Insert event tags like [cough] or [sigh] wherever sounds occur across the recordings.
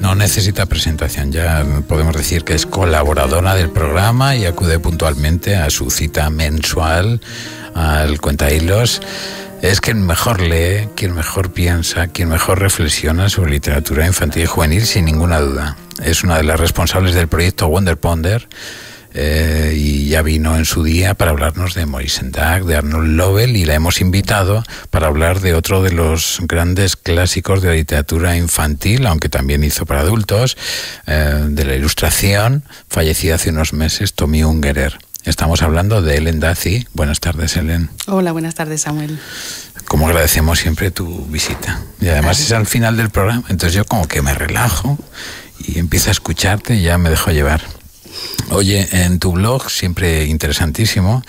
No necesita presentación, ya podemos decir que es colaboradora del programa y acude puntualmente a su cita mensual al Cuenta Hilos. Es quien mejor lee, quien mejor piensa, quien mejor reflexiona sobre literatura infantil y juvenil, sin ninguna duda. Es una de las responsables del proyecto Wonder Ponder eh, y ya vino en su día para hablarnos de Maurice Sendak, de Arnold Lovell y la hemos invitado para hablar de otro de los grandes clásicos de la literatura infantil, aunque también hizo para adultos, eh, de la ilustración, fallecido hace unos meses, Tommy Ungerer. Estamos hablando de Ellen Daci. Buenas tardes, Ellen. Hola, buenas tardes, Samuel. Como agradecemos siempre tu visita. Y además es al final del programa, entonces yo como que me relajo y empiezo a escucharte y ya me dejo llevar. Oye, en tu blog, siempre interesantísimo,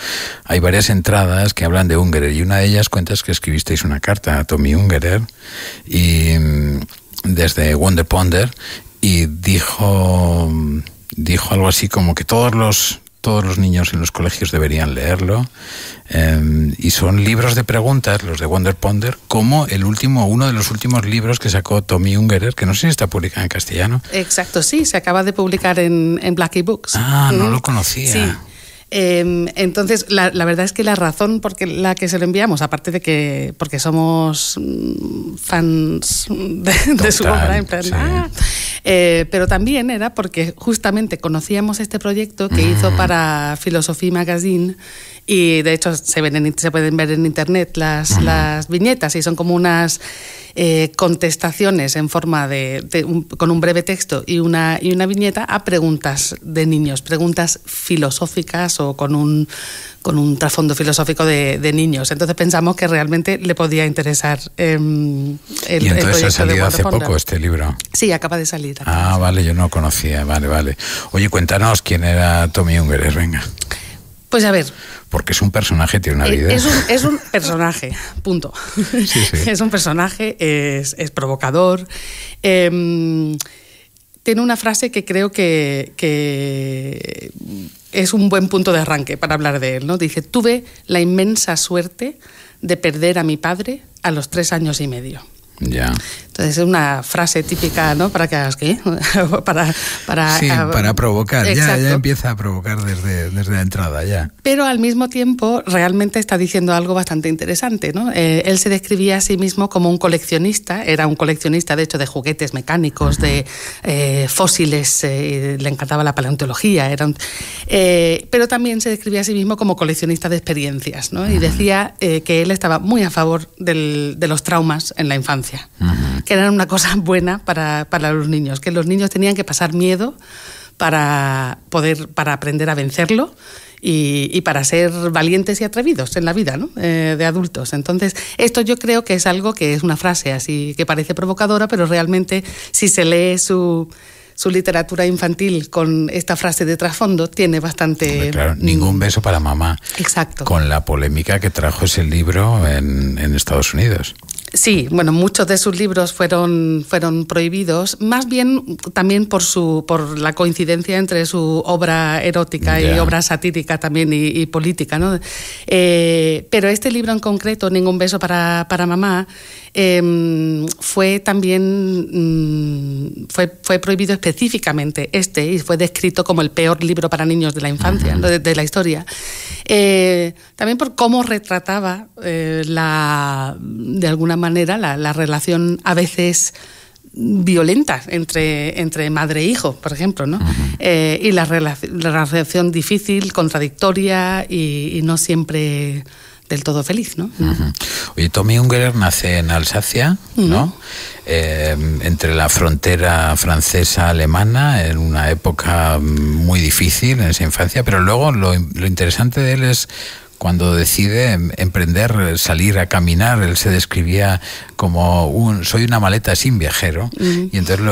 hay varias entradas que hablan de Ungerer y una de ellas cuentas que escribisteis una carta a Tommy Ungerer y mm, desde Wonder Ponder y dijo dijo algo así como que todos los todos los niños en los colegios deberían leerlo. Em, y son libros de preguntas, los de Wonder Ponder, como el último, uno de los últimos libros que sacó Tommy Ungerer, que no sé si está publicado en castellano. Exacto, sí, se acaba de publicar en, Black Blackie Books. Ah, no, lo conocía. Sí. Em, entonces, la, verdad es que la razón por la que se lo enviamos, aparte de que porque somos mm, fans de, su obra, en ah, eh, pero también era porque justamente conocíamos este proyecto que hizo para Philosophy Magazine y de hecho se, ven se pueden ver en internet las, viñetas y son como unas eh, contestaciones en forma de, con un breve texto y una, y una viñeta a preguntas de niños, preguntas filosóficas o con un, con un trasfondo filosófico de, niños. Entonces pensamos que realmente le podía interesar em, el, y entonces ha salido hace poco este libro. Sí, acaba de salir. Ah, vale, yo no conocía, vale, vale. Oye, cuéntanos quién era Tommy Unger, venga. Pues a ver. Porque es un personaje, tiene una eh, vida. Es un, [laughs] personaje, punto. [laughs] Es un personaje, es, provocador. Em, tiene una frase que creo que, que, es un buen punto de arranque para hablar de él. ¿no? Dice, tuve la inmensa suerte de perder a mi padre a los tres años y medio. Ya. Entonces, es una frase típica, ¿no? Para que hagas qué. [laughs] para, para, sí, ah, para provocar. Ya, empieza a provocar desde, la entrada, ya. Pero al mismo tiempo, realmente está diciendo algo bastante interesante, ¿no? Eh, él se describía a sí mismo como un coleccionista. Era un coleccionista, de hecho, de juguetes mecánicos, de eh, fósiles. Eh, le encantaba la paleontología. pero también se describía a sí mismo como coleccionista de experiencias, ¿no? Y decía que él estaba muy a favor de los traumas en la infancia. Ajá que era una cosa [laughs] buena para, los niños, que los niños tenían que pasar miedo para poder para aprender a vencerlo y, para ser valientes y atrevidos en la vida eh, de adultos. Entonces, esto yo creo que es algo que es una frase así que parece provocadora, pero realmente si se lee su, su literatura infantil con esta frase de trasfondo tiene bastante... Claro, ningún beso para mamá. Exacto. Con la polémica que trajo ese libro en Estados Unidos. Sí, bueno, muchos de sus libros fueron, fueron prohibidos, más bien también por, su, por la coincidencia entre su obra erótica y obra satírica también y, política. ¿no? Eh, pero este libro en concreto, Ningún beso para, mamá, em, fue también mm, fue, prohibido específicamente este y fue descrito como el peor libro para niños de la infancia, de, la historia. Eh, también por cómo retrataba eh, la, de alguna manera, manera la, relación a veces violenta entre, entre madre e hijo, por ejemplo, ¿no? Eh, y la, relación difícil, contradictoria y, no siempre del todo feliz, ¿no? Oye, Tommy Ungerer nace en Alsacia, ¿no? Eh, entre la frontera francesa-alemana, en una época muy difícil en esa infancia, pero luego lo interesante de él es cuando decide em, emprender, salir a caminar, él se describía como un, soy una maleta sin viajero, y entonces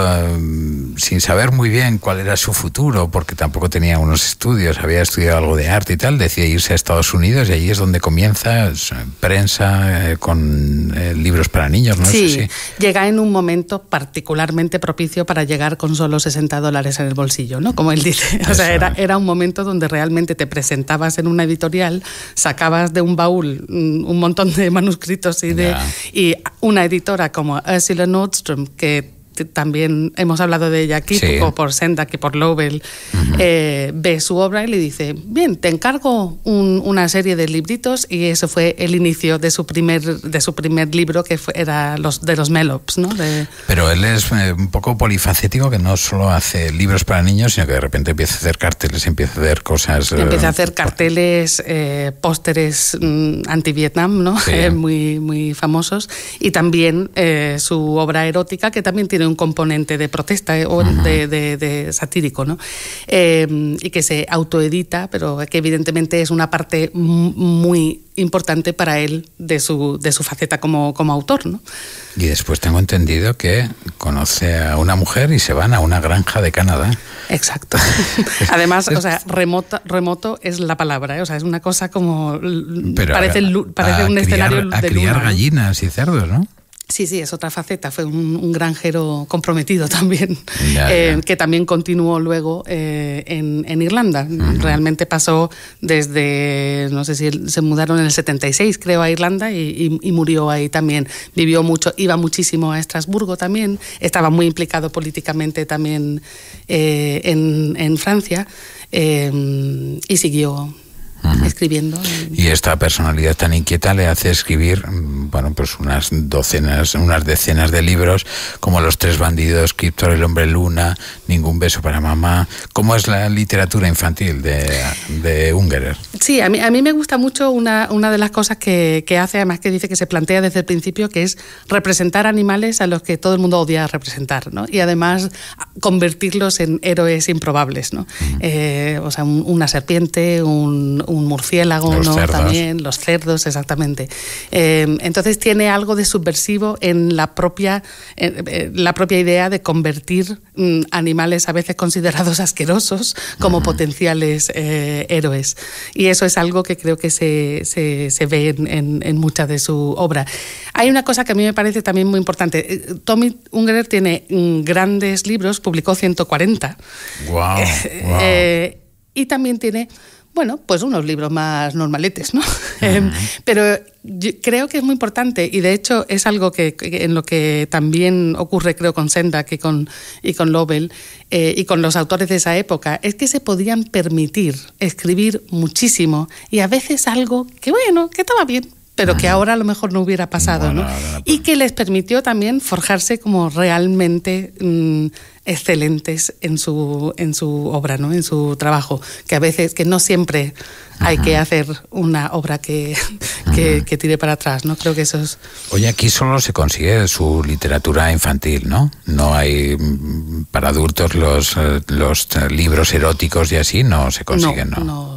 sin saber muy bien cuál era su futuro, porque tampoco tenía unos estudios, había estudiado algo de arte y tal, decía irse a Estados Unidos y ahí es donde comienza eh, prensa eh, con eh, libros para niños, ¿no? llega en un momento particularmente propicio para llegar con solo 60 dólares en el bolsillo, ¿no? Como él dice, [laughs] o sea, era, un momento donde realmente te presentabas en una editorial, sacabas de un baúl mm, un montón de manuscritos y, de, y una editora como Ursula Nordstrom... que también hemos hablado de ella aquí, por Senda, que por Lowell, eh, ve su obra y le dice, bien, te encargo una serie de libritos y eso fue el inicio de su primer, de su primer libro, que fue, era los, de los Melops. ¿no? Pero él es eh, un poco polifacético, que no solo hace libros para niños, sino que de repente empieza a hacer carteles, empieza a hacer cosas... empieza a eh, hacer carteles, pósteres mm, anti-Vietnam, ¿no? [laughs] muy, muy famosos, y también su obra erótica, que también tiene un componente de protesta eh, o de, satírico, ¿no? Eh, y que se autoedita, pero que evidentemente es una parte muy importante para él de su, de su faceta como, como autor, ¿no? Y después tengo entendido que conoce a una mujer y se van a una granja de Canadá. Exacto. [laughs] Además, o sea, remoto, remoto es la palabra, eh, o sea, es una cosa como... parece parece un escenario... de criar gallinas y cerdos, ¿no? Sí, sí, es otra faceta. Fue un, granjero comprometido también, eh, que también continuó luego eh, en, Irlanda. Realmente pasó desde, no sé si se mudaron en el 76, creo, a Irlanda y, murió ahí también. Vivió mucho, iba muchísimo a Estrasburgo también. Estaba muy implicado políticamente también eh, en, en, Francia y siguió escribiendo. Y... esta personalidad tan inquieta le hace escribir, mm, bueno, pues unas docenas, unas decenas de libros, como Los tres bandidos, Kryptor, El hombre luna, Ningún beso para mamá. ¿Cómo es la literatura infantil de, de Ungerer? Sí, a mí, a mí me gusta mucho una, de las cosas que, hace, además que dice que se plantea desde el principio, que es representar animales a los que todo el mundo odia representar, ¿no? Y además convertirlos en héroes improbables, ¿no? Eh, o sea, una serpiente, un, murciélago, los ¿no? Cerdos. También, los cerdos, exactamente. Eh, entonces tiene algo de subversivo en la propia, eh, la propia idea de convertir mm, animales a veces considerados asquerosos como potenciales héroes. Y eso es algo que creo que se, se, ve en, en, mucha de su obra. Hay una cosa que a mí me parece también muy importante. Tommy Ungerer tiene mm, grandes libros publicó 140. Eh, eh, y también tiene bueno, pues unos libros más normaletes, ¿no? [laughs] Em, pero creo que es muy importante y de hecho es algo que, en lo que también ocurre, creo, con Sendak que con, y con Lobel eh, y con los autores de esa época, es que se podían permitir escribir muchísimo y a veces algo que, bueno, que estaba bien, pero que ahora a lo mejor no hubiera pasado, ¿no? Y que les permitió también forjarse como realmente mm, excelentes en su, en su obra, ¿no? En su trabajo, que a veces, que no siempre hay que hacer una obra que, [laughs] que, tire para atrás, ¿no? Creo que eso es... Oye, aquí solo se consigue su literatura infantil, ¿no? No hay mm, para adultos los, eh, los eh, libros eróticos y así, no se consiguen, ¿no? no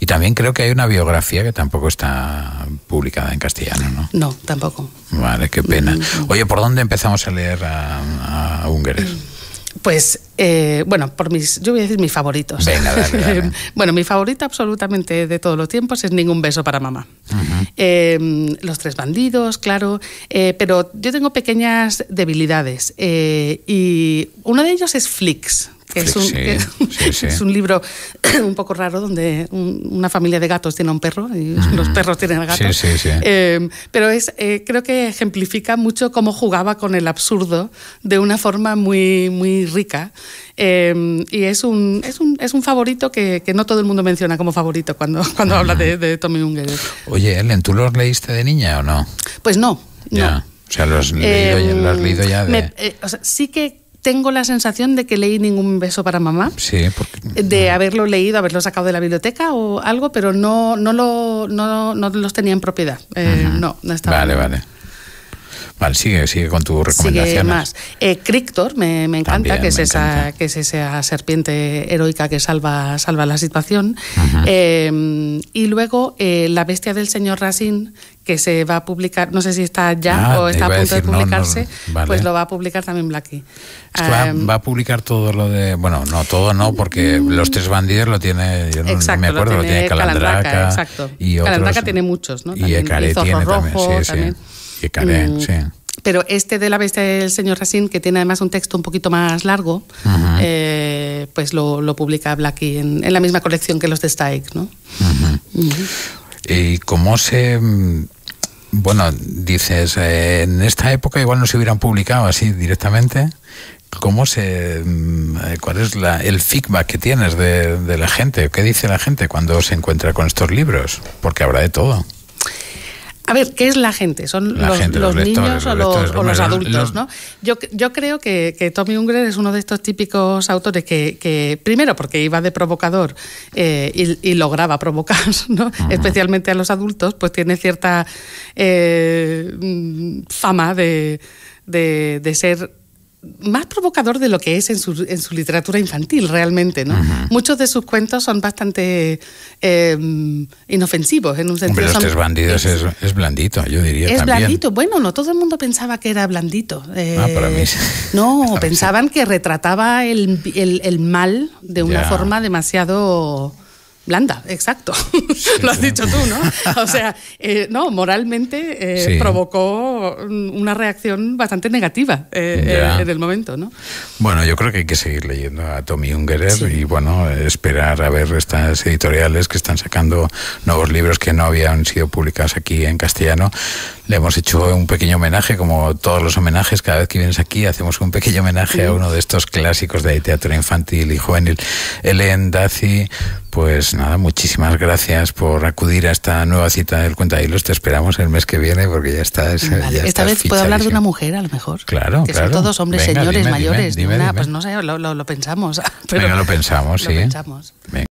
y también creo que hay una biografía que tampoco está publicada en castellano, ¿no? No, tampoco. Vale, qué pena. Mm, mm, mm. Oye, ¿por dónde empezamos a leer a, a Pues, eh, bueno, por mis, yo voy a decir mis favoritos. [laughs] bueno, mi favorito absolutamente de todos los tiempos es Ningún beso para mamá. Em, los tres bandidos, claro, eh, pero yo tengo pequeñas debilidades eh, y uno de ellos es Flix es un, [laughs] es un libro [clears throat] un poco raro donde una familia de gatos tiene un perro y los perros tienen a gatos. Em, pero es, eh, creo que ejemplifica mucho cómo jugaba con el absurdo de una forma muy, muy rica. Em, y es un, es un, es un favorito que, que, no todo el mundo menciona como favorito cuando, [laughs] cuando habla de, de Tommy Unger Oye, Ellen, ¿tú los leíste de niña o no? Pues no. Ya. O sea, los, leído, leído ya em, de... Eh, sí que tengo la sensación de que leí ningún beso para mamá. Sí, De eh. haberlo leído, haberlo sacado de la biblioteca o algo, pero no, no, lo, no, no los tenía en propiedad. Eh, no, no estaba. Vale, vale. Vale, sigue, sigue con tu recomendación. más. Eh, Crictor, me, me encanta, que, es esa, que es esa serpiente heroica que salva, salva la situación. Eh, y luego eh, La bestia del señor Racine, que se va a publicar, no sé si está ya ah, o está a punto de publicarse, pues lo va a publicar también Blackie eh, va, a publicar todo lo de, bueno, no todo no, porque mm. los tres bandidos lo tiene, yo no, me acuerdo, lo tiene, Calandraca, tiene muchos, ¿no? y tiene Rojo, también. Mm, pero este de la bestia del señor Racine, que tiene además un texto un poquito más largo, eh, pues lo, publica Blackie en, la misma colección que los de Stike, ¿no? Mm. ¿Y cómo se...? Mm, bueno, dices, eh, en esta época igual no se hubieran publicado así directamente. ¿Cómo se...? Eh, ¿Cuál es la, el feedback que tienes de, de la gente? ¿Qué dice la gente cuando se encuentra con estos libros? Porque habrá de todo. A ver, ¿qué es la gente? ¿Son los, niños o los, adultos? ¿no? Yo, creo que, Tommy Unger es uno de estos típicos autores que, primero, porque iba de provocador eh, y, lograba provocar, [laughs] ¿no? especialmente a los adultos, pues tiene cierta eh, fama de ser más provocador de lo que es en su, en su literatura infantil realmente, ¿no? Muchos de sus cuentos son bastante em, inofensivos en un sentido. Pero los tres bandidos es, blandito, yo diría. Es blandito, bueno, no todo el mundo pensaba que era blandito. ah, para mí. Eh, no, [laughs] pensaban que retrataba el, el, mal de una forma demasiado blanda, exacto. [laughs] Lo has dicho tú, ¿no? O sea, eh, no, moralmente eh, provocó una reacción bastante negativa eh, en el momento, ¿no? Bueno, yo creo que hay que seguir leyendo a Tommy Ungerer y, bueno, esperar a ver estas editoriales que están sacando nuevos libros que no habían sido publicados aquí en castellano le hemos hecho un pequeño homenaje, como todos los homenajes, cada vez que vienes aquí hacemos un pequeño homenaje a uno de estos clásicos de teatro infantil y juvenil. Ellen Daci, pues nada, muchísimas gracias por acudir a esta nueva cita del Cuenta de Te esperamos el mes que viene porque ya está. Esta vez puedo hablar de una mujer, a lo mejor. Claro, que Son todos hombres, señores, mayores. pues no sé, lo, pensamos. Pero no lo pensamos, [laughs] sí.